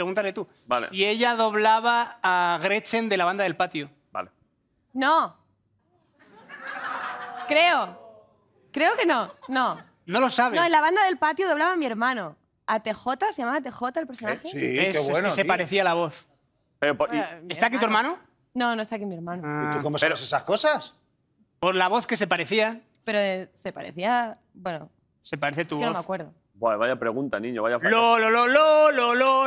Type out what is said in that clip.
Pregúntale tú. y Si ella doblaba a Gretchen de la banda del patio. Vale. No. Creo. Creo que no. No. No lo sabes. No, en la banda del patio doblaba a mi hermano. ¿A TJ? ¿Se llamaba TJ el personaje? Sí, es, bueno, que se parecía la voz. ¿Está aquí tu hermano? No, no está aquí mi hermano. ¿Y ah. cómo sabes esas cosas? Por la voz que se parecía. Pero eh, se parecía. Bueno. Se parece tu voz. No me acuerdo. vaya pregunta, niño, vaya Lo, lo, lo, lo, lo, lo.